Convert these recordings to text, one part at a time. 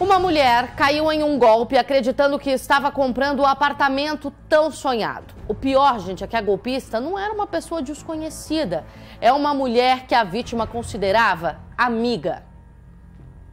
Uma mulher caiu em um golpe acreditando que estava comprando o apartamento tão sonhado. O pior, gente, é que a golpista não era uma pessoa desconhecida. É uma mulher que a vítima considerava amiga.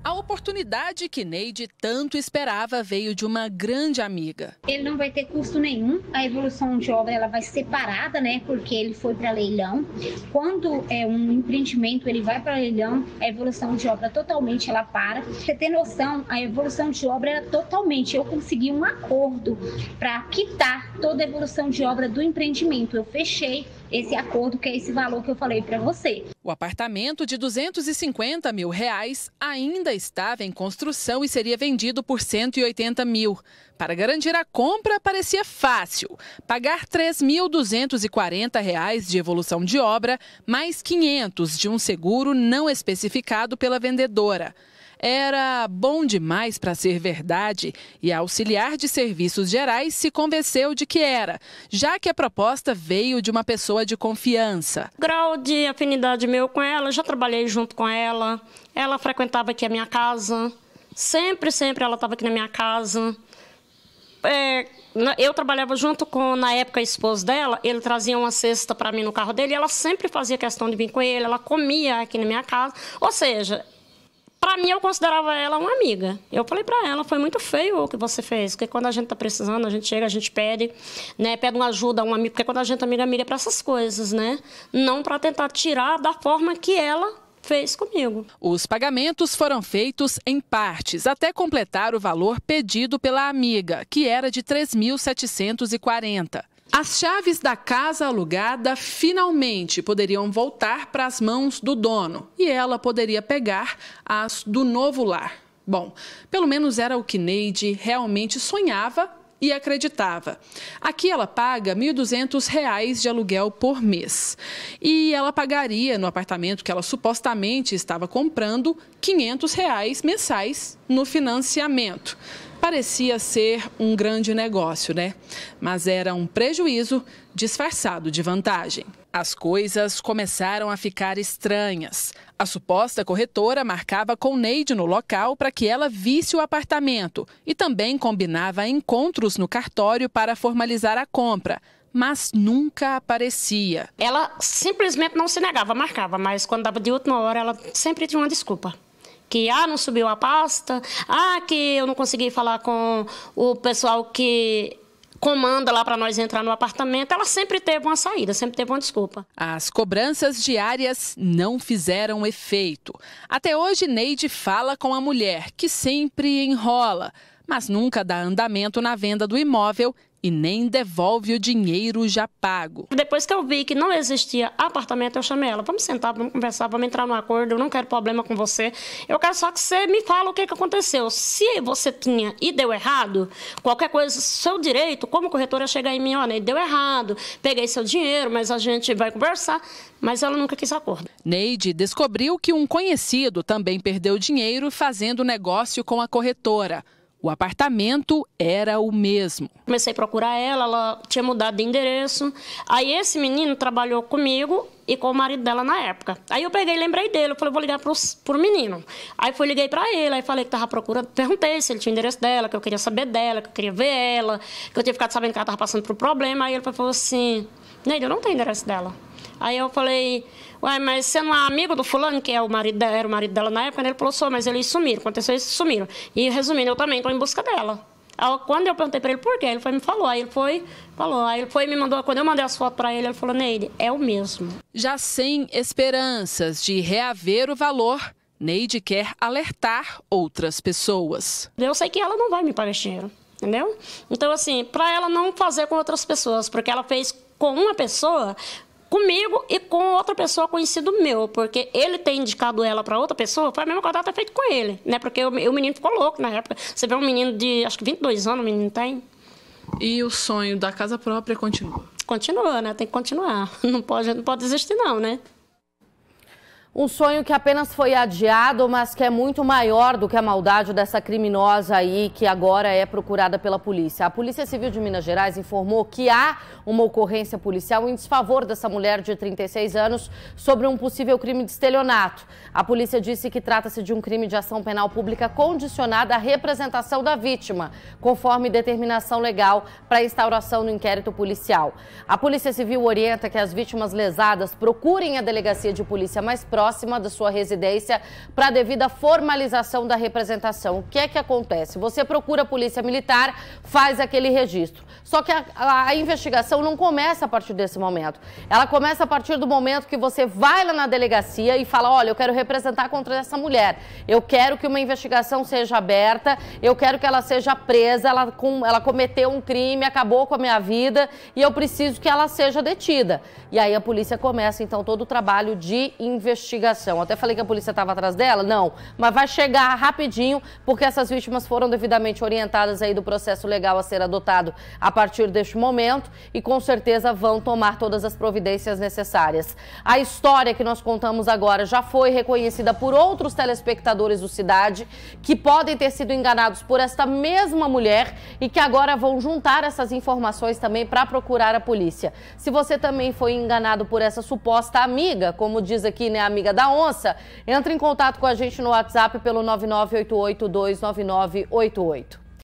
A oportunidade que Neide tanto esperava veio de uma grande amiga. Ele não vai ter custo nenhum. A evolução de obra ela vai separada, né? Porque ele foi para leilão. Quando é um empreendimento, ele vai para leilão, a evolução de obra totalmente ela para. Você tem noção, a evolução de obra era totalmente. Eu consegui um acordo para quitar toda a evolução de obra do empreendimento. Eu fechei esse acordo que é esse valor que eu falei para você. O apartamento de 250 mil reais ainda estava em construção e seria vendido por 180 mil. Para garantir a compra, parecia fácil. Pagar R$ 3.240 de evolução de obra, mais 500 de um seguro não especificado pela vendedora era bom demais para ser verdade e a auxiliar de serviços gerais se convenceu de que era, já que a proposta veio de uma pessoa de confiança. Grau de afinidade meu com ela, já trabalhei junto com ela, ela frequentava aqui a minha casa, sempre, sempre ela estava aqui na minha casa. É, eu trabalhava junto com, na época, a esposa dela. Ele trazia uma cesta para mim no carro dele. ela sempre fazia questão de vir com ele. Ela comia aqui na minha casa. Ou seja, para mim, eu considerava ela uma amiga. Eu falei para ela, foi muito feio o que você fez, porque quando a gente tá precisando, a gente chega, a gente pede, né, pede uma ajuda a um amigo, porque quando a gente é amiga, mira é para essas coisas, né? Não para tentar tirar da forma que ela fez comigo. Os pagamentos foram feitos em partes, até completar o valor pedido pela amiga, que era de 3.740. As chaves da casa alugada finalmente poderiam voltar para as mãos do dono e ela poderia pegar as do novo lar. Bom, pelo menos era o que Neide realmente sonhava e acreditava. Aqui ela paga R$ 1.200 de aluguel por mês. E ela pagaria no apartamento que ela supostamente estava comprando R$ 500 reais mensais no financiamento parecia ser um grande negócio, né? Mas era um prejuízo disfarçado de vantagem. As coisas começaram a ficar estranhas. A suposta corretora marcava com Neide no local para que ela visse o apartamento e também combinava encontros no cartório para formalizar a compra, mas nunca aparecia. Ela simplesmente não se negava, marcava, mas quando dava de última hora, ela sempre tinha uma desculpa que ah, não subiu a pasta, ah, que eu não consegui falar com o pessoal que comanda lá para nós entrar no apartamento, ela sempre teve uma saída, sempre teve uma desculpa. As cobranças diárias não fizeram efeito. Até hoje, Neide fala com a mulher, que sempre enrola, mas nunca dá andamento na venda do imóvel e nem devolve o dinheiro já pago. Depois que eu vi que não existia apartamento, eu chamei ela. Vamos sentar, vamos conversar, vamos entrar num acordo. Eu não quero problema com você. Eu quero só que você me fale o que, que aconteceu. Se você tinha e deu errado, qualquer coisa, seu direito como corretora é chegar em mim, olha, deu errado, peguei seu dinheiro, mas a gente vai conversar. Mas ela nunca quis acordo. Neide descobriu que um conhecido também perdeu dinheiro fazendo negócio com a corretora. O apartamento era o mesmo. Comecei a procurar ela, ela tinha mudado de endereço. Aí esse menino trabalhou comigo e com o marido dela na época. Aí eu peguei e lembrei dele, eu falei, vou ligar para pro menino. Aí fui, liguei para ele, aí falei que tava procurando, perguntei se ele tinha o endereço dela, que eu queria saber dela, que eu queria ver ela, que eu tinha ficado sabendo que ela tava passando por um problema. Aí ele falou assim, Neide, eu não tenho endereço dela. Aí eu falei, uai, mas você não é amigo do fulano, que é o marido, era o marido dela na época? Ele falou, sou, mas eles sumiram, aconteceu isso, sumiram. E resumindo, eu também estou em busca dela. quando eu perguntei para ele por quê, ele foi me falou. Aí ele foi, falou. Aí ele foi me mandou. Quando eu mandei as fotos para ele, ele falou: Neide, é o mesmo. Já sem esperanças de reaver o valor, Neide quer alertar outras pessoas. Eu sei que ela não vai me pagar dinheiro, entendeu? Então, assim, para ela não fazer com outras pessoas, porque ela fez com uma pessoa, comigo e com outra pessoa conhecido meu, porque ele ter indicado ela para outra pessoa foi a mesma coisa que feito com ele, né? Porque o, o menino ficou louco na época. Você vê um menino de, acho que 22 anos, o menino tem. E o sonho da casa própria continua? Continua, né? Tem que continuar. Não pode, não pode desistir, não, né? Um sonho que apenas foi adiado, mas que é muito maior do que a maldade dessa criminosa aí que agora é procurada pela polícia. A Polícia Civil de Minas Gerais informou que há uma ocorrência policial em desfavor dessa mulher de 36 anos sobre um possível crime de estelionato. A polícia disse que trata-se de um crime de ação penal pública condicionada à representação da vítima, conforme determinação legal para instauração do inquérito policial. A Polícia Civil orienta que as vítimas lesadas procurem a delegacia de polícia mais próxima próxima da sua residência para devida formalização da representação. O que é que acontece? Você procura a Polícia Militar, faz aquele registro. Só que a, a, a, investigação não começa a partir desse momento. Ela começa a partir do momento que você vai lá na delegacia e fala: olha, eu quero representar contra essa mulher. Eu quero que uma investigação seja aberta, eu quero que ela seja presa, ela, com, ela cometeu um crime, acabou com a minha vida e eu preciso que ela seja detida. E aí a polícia começa, então, todo o trabalho de investigação. até falei que a polícia estava atrás dela? Não. Mas vai chegar rapidinho, porque essas vítimas foram devidamente orientadas aí do processo legal a ser adotado a partir partir deste momento e com certeza vão tomar todas as providências necessárias. A história que nós contamos agora já foi reconhecida por outros telespectadores do Cidade que podem ter sido enganados por esta mesma mulher e que agora vão juntar essas informações também para procurar a polícia. Se você também foi enganado por essa suposta amiga, como diz aqui, né, amiga da onça, entre em contato com a gente no WhatsApp pelo 998829988